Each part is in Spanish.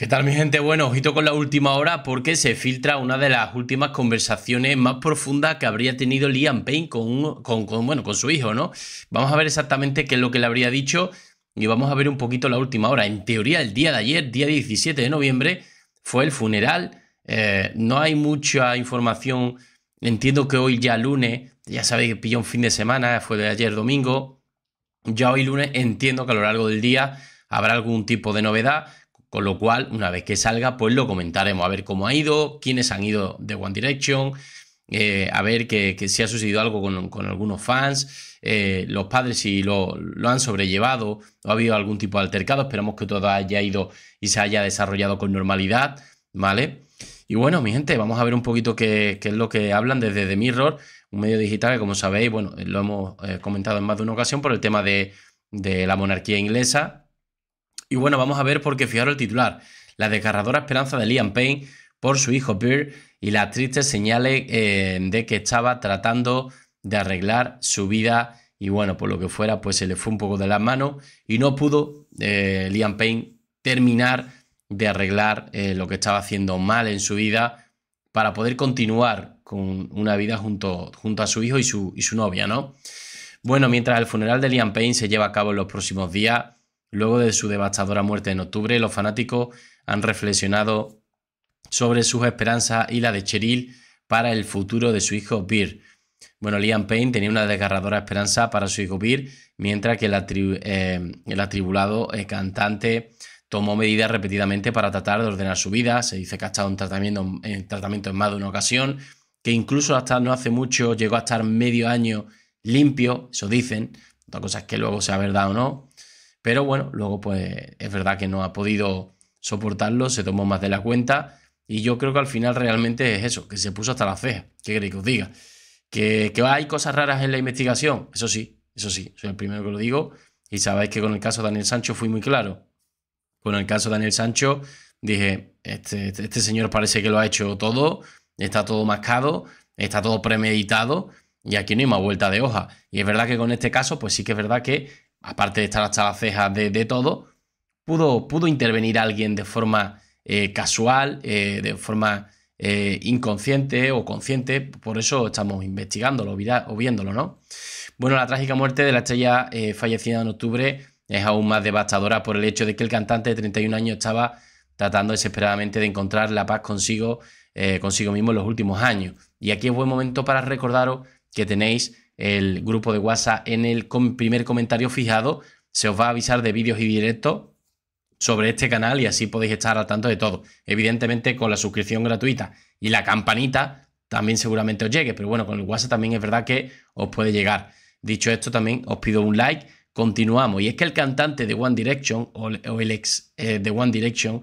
¿Qué tal mi gente? Bueno, ojito con la última hora porque se filtra una de las últimas conversaciones más profundas que habría tenido Liam Payne con, bueno, con su hijo, ¿no? Vamos a ver exactamente qué es lo que le habría dicho y vamos a ver un poquito la última hora. En teoría, el día de ayer, día 17 de noviembre, fue el funeral. Eh, no hay mucha información. Entiendo que hoy ya lunes, ya sabéis que pilló un fin de semana, fue de ayer domingo. Ya hoy lunes entiendo que a lo largo del día habrá algún tipo de novedad. Con lo cual, una vez que salga, pues lo comentaremos, a ver cómo ha ido, quiénes han ido de One Direction, eh, a ver que, si ha sucedido algo con, algunos fans, eh, los padres si lo, han sobrellevado, o ha habido algún tipo de altercado, esperamos que todo haya ido y se haya desarrollado con normalidad, ¿vale? Y bueno, mi gente, vamos a ver un poquito qué, es lo que hablan desde The Mirror, un medio digital que como sabéis, bueno, lo hemos eh, comentado en más de una ocasión por el tema de, de la monarquía inglesa, y bueno, vamos a ver por qué fijaros el titular. La desgarradora esperanza de Liam Payne por su hijo Bear y las tristes señales eh, de que estaba tratando de arreglar su vida y bueno, por lo que fuera, pues se le fue un poco de las manos y no pudo eh, Liam Payne terminar de arreglar eh, lo que estaba haciendo mal en su vida para poder continuar con una vida junto, junto a su hijo y su, y su novia, ¿no? Bueno, mientras el funeral de Liam Payne se lleva a cabo en los próximos días, Luego de su devastadora muerte en octubre, los fanáticos han reflexionado sobre sus esperanzas y la de Cheryl para el futuro de su hijo Beer. Bueno, Liam Payne tenía una desgarradora esperanza para su hijo Beer, mientras que el, eh, atribulado eh, cantante tomó medidas repetidamente para tratar de ordenar su vida. Se dice que ha estado tratamiento en, tratamiento en más de una ocasión, que incluso hasta no hace mucho llegó a estar medio año limpio, eso dicen. Otra cosa es que luego sea verdad o no. Pero bueno, luego pues es verdad que no ha podido soportarlo, se tomó más de la cuenta y yo creo que al final realmente es eso, que se puso hasta la fe. ¿qué queréis que os diga? ¿Que, hay cosas raras en la investigación, eso sí, eso sí, soy el primero que lo digo y sabéis que con el caso de Daniel Sancho fui muy claro. Con el caso de Daniel Sancho dije, este, este, este señor parece que lo ha hecho todo, está todo mascado, está todo premeditado y aquí no hay más vuelta de hoja. Y es verdad que con este caso, pues sí que es verdad que aparte de estar hasta las cejas de, todo, pudo, pudo, intervenir alguien de forma eh, casual, eh, de forma eh, inconsciente o consciente, por eso estamos investigándolo o viéndolo, ¿no? Bueno, la trágica muerte de la estrella fallecida en octubre es aún más devastadora por el hecho de que el cantante de 31 años estaba tratando desesperadamente de encontrar la paz consigo, consigo mismo en los últimos años. Y aquí es buen momento para recordaros que tenéis el grupo de WhatsApp en el primer comentario fijado. Se os va a avisar de vídeos y directos sobre este canal y así podéis estar al tanto de todo. Evidentemente con la suscripción gratuita y la campanita también seguramente os llegue, pero bueno, con el WhatsApp también es verdad que os puede llegar. Dicho esto, también os pido un like. Continuamos. Y es que el cantante de One Direction o el ex eh, de One Direction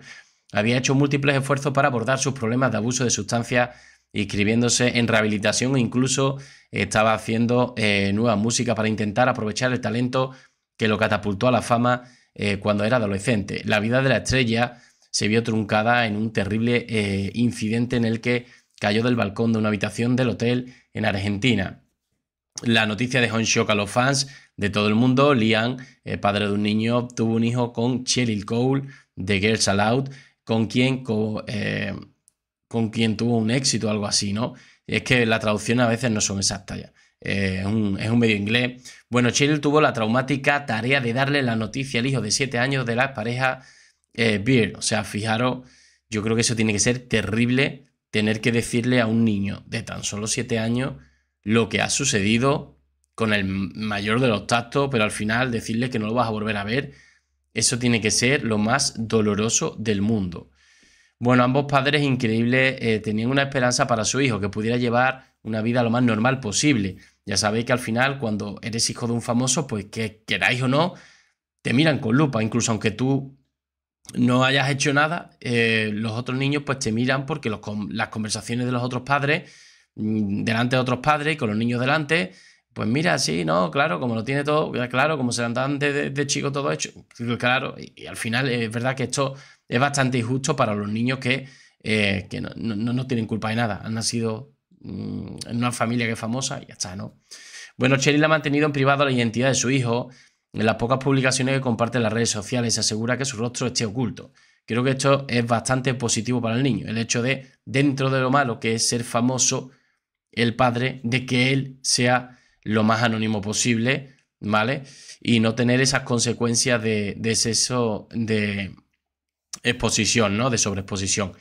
había hecho múltiples esfuerzos para abordar sus problemas de abuso de sustancias inscribiéndose en rehabilitación e incluso eh, estaba haciendo eh, nueva música para intentar aprovechar el talento que lo catapultó a la fama eh, cuando era adolescente. La vida de la estrella se vio truncada en un terrible incidente en el que cayó del balcón de una habitación del hotel en Argentina. La noticia dejó en shock a los fans de todo el mundo. Liam, padre de un niño, tuvo un hijo con Cheryl Cole de Girls Aloud, con quien con quien tuvo un éxito o algo así, ¿no? Es que la traducción a veces no son exactas ya. Eh, es, un, medio inglés. Bueno, Cheryl tuvo la traumática tarea de darle la noticia al hijo de 7 años de la pareja eh, Beer. O sea, fijaros, yo creo que eso tiene que ser terrible tener que decirle a un niño de tan solo 7 años lo que ha sucedido con el mayor de los tactos, pero al final decirle que no lo vas a volver a ver, eso tiene que ser lo más doloroso del mundo. Bueno, ambos padres increíbles eh, tenían una esperanza para su hijo, que pudiera llevar una vida lo más normal posible. Ya sabéis que al final, cuando eres hijo de un famoso, pues que queráis o no, te miran con lupa. Incluso aunque tú no hayas hecho nada, eh, los otros niños pues te miran porque las conversaciones de los otros padres, mm, delante de otros padres, y con los niños delante, pues mira, sí, no, claro, como lo tiene todo, claro, como se lo han de chico todo hecho, claro, y, al final es verdad que esto es bastante injusto para los niños que, eh, no, tienen culpa de nada, han nacido mm, en una familia que es famosa y ya está, ¿no? Bueno, Cheryl ha mantenido en privado la identidad de su hijo en las pocas publicaciones que comparte en las redes sociales se asegura que su rostro esté oculto. Creo que esto es bastante positivo para el niño, el hecho de, dentro de lo malo que es ser famoso, el padre, de que él sea lo más anónimo posible, ¿vale? Y no tener esas consecuencias de, exceso de exposición, ¿no? De sobreexposición.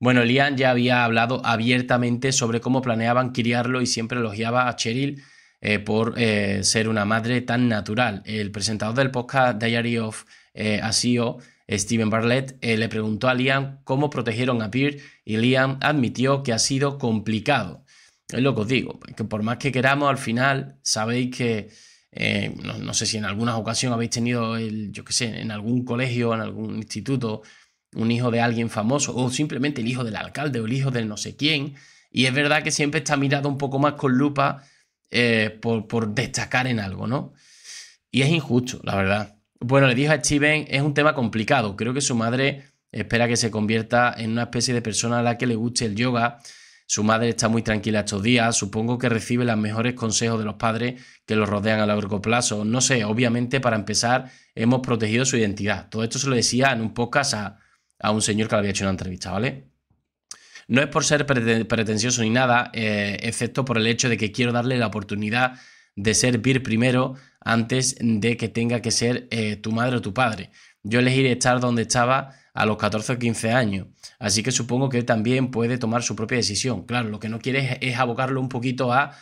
Bueno, Liam ya había hablado abiertamente sobre cómo planeaban criarlo y siempre elogiaba a Cheryl eh, por eh, ser una madre tan natural. El presentador del podcast Diary of eh, a CEO, Steven Barlett, eh, le preguntó a Liam cómo protegieron a Peer y Liam admitió que ha sido complicado. Es lo que os digo, que por más que queramos, al final sabéis que, eh, no, sé si en alguna ocasión habéis tenido, el, yo qué sé, en algún colegio, en algún instituto, un hijo de alguien famoso, o simplemente el hijo del alcalde o el hijo del no sé quién. Y es verdad que siempre está mirado un poco más con lupa eh, por, por destacar en algo, ¿no? Y es injusto, la verdad. Bueno, le dijo a Steven, es un tema complicado. Creo que su madre espera que se convierta en una especie de persona a la que le guste el yoga su madre está muy tranquila estos días, supongo que recibe los mejores consejos de los padres que lo rodean a largo plazo. No sé, obviamente para empezar hemos protegido su identidad. Todo esto se lo decía en un podcast a, a un señor que le había hecho una entrevista, ¿vale? No es por ser pretencioso ni nada, eh, excepto por el hecho de que quiero darle la oportunidad de servir primero antes de que tenga que ser eh, tu madre o tu padre. Yo elegiré estar donde estaba a los 14 o 15 años. Así que supongo que él también puede tomar su propia decisión. Claro, lo que no quiere es, abocarlo un poquito a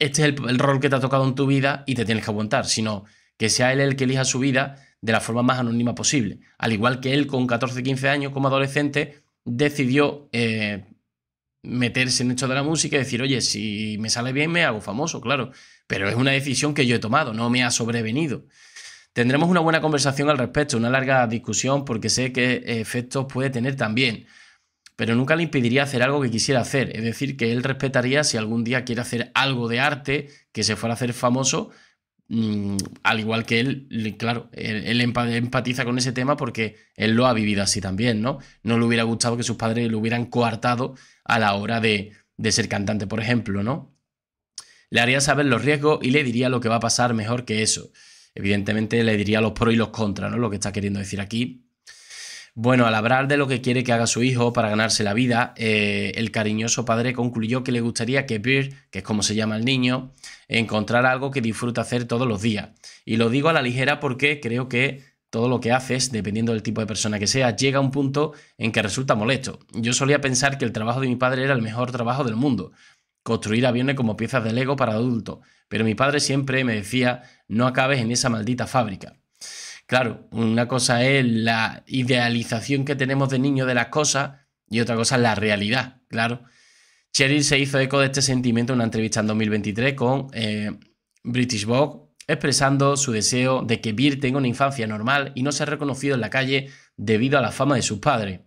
este es el, rol que te ha tocado en tu vida y te tienes que aguantar, sino que sea él el que elija su vida de la forma más anónima posible. Al igual que él con 14 o 15 años como adolescente decidió... Eh, meterse en hecho de la música y decir, oye, si me sale bien me hago famoso, claro, pero es una decisión que yo he tomado, no me ha sobrevenido. Tendremos una buena conversación al respecto, una larga discusión, porque sé qué eh, efectos puede tener también. Pero nunca le impediría hacer algo que quisiera hacer. Es decir, que él respetaría si algún día quiere hacer algo de arte que se fuera a hacer famoso, mm, al igual que él, claro, él, empatiza con ese tema porque él lo ha vivido así también, ¿no? No le hubiera gustado que sus padres lo hubieran coartado a la hora de, de ser cantante, por ejemplo, ¿no? Le haría saber los riesgos y le diría lo que va a pasar mejor que eso evidentemente le diría los pros y los contras, ¿no? Lo que está queriendo decir aquí. Bueno, al hablar de lo que quiere que haga su hijo para ganarse la vida, eh, el cariñoso padre concluyó que le gustaría que Beer, que es como se llama el niño, encontrara algo que disfruta hacer todos los días. Y lo digo a la ligera porque creo que todo lo que haces, dependiendo del tipo de persona que sea, llega a un punto en que resulta molesto. Yo solía pensar que el trabajo de mi padre era el mejor trabajo del mundo, construir aviones como piezas de Lego para adultos, pero mi padre siempre me decía, no acabes en esa maldita fábrica. Claro, una cosa es la idealización que tenemos de niño de las cosas y otra cosa es la realidad, claro. Cheryl se hizo eco de este sentimiento en una entrevista en 2023 con eh, British Vogue, expresando su deseo de que Beer tenga una infancia normal y no sea reconocido en la calle debido a la fama de sus padres.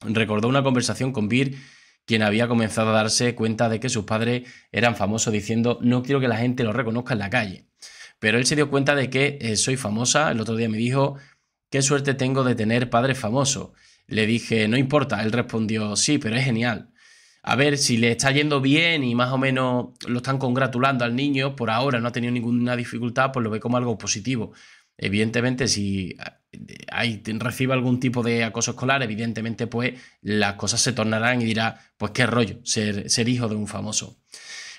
Recordó una conversación con Beer quien había comenzado a darse cuenta de que sus padres eran famosos diciendo no quiero que la gente lo reconozca en la calle. Pero él se dio cuenta de que eh, soy famosa, el otro día me dijo, qué suerte tengo de tener padres famosos. Le dije, no importa, él respondió, sí, pero es genial. A ver, si le está yendo bien y más o menos lo están congratulando al niño, por ahora no ha tenido ninguna dificultad, pues lo ve como algo positivo. Evidentemente, si hay, recibe algún tipo de acoso escolar, evidentemente pues las cosas se tornarán y dirá, pues qué rollo ser, hijo de un famoso.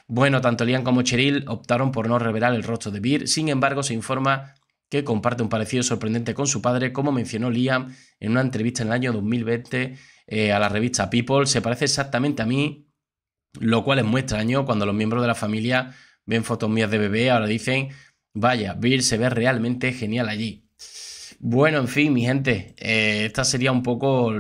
Bueno, tanto Liam como Cheryl optaron por no revelar el rostro de Beer, sin embargo se informa que comparte un parecido sorprendente con su padre, como mencionó Liam en una entrevista en el año 2020 eh, a la revista People. Se parece exactamente a mí, lo cual es muy extraño cuando los miembros de la familia ven fotos mías de bebé. Ahora dicen, vaya, Bill se ve realmente genial allí. Bueno, en fin, mi gente, estas eh, esta sería un poco,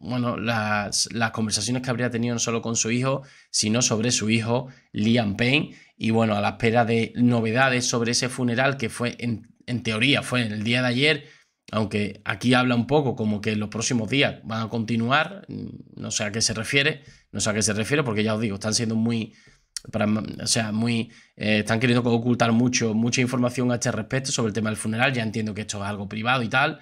bueno, las, las, conversaciones que habría tenido no solo con su hijo, sino sobre su hijo Liam Payne. Y bueno, a la espera de novedades sobre ese funeral que fue, en, teoría, fue en el día de ayer, aunque aquí habla un poco como que los próximos días van a continuar, no sé a qué se refiere, no sé a qué se refiere, porque ya os digo, están siendo muy o sea, muy, eh, están queriendo ocultar mucho, mucha información a este respecto sobre el tema del funeral, ya entiendo que esto es algo privado y tal,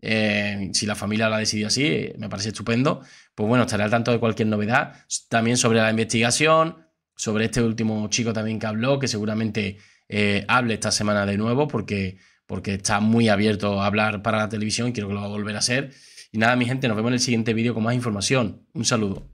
eh, si la familia la decidido así, me parece estupendo, pues bueno, estaré al tanto de cualquier novedad, también sobre la investigación, sobre este último chico también que habló, que seguramente eh, hable esta semana de nuevo, porque, porque está muy abierto a hablar para la televisión, quiero que lo va a volver a hacer. Y nada, mi gente, nos vemos en el siguiente vídeo con más información. Un saludo.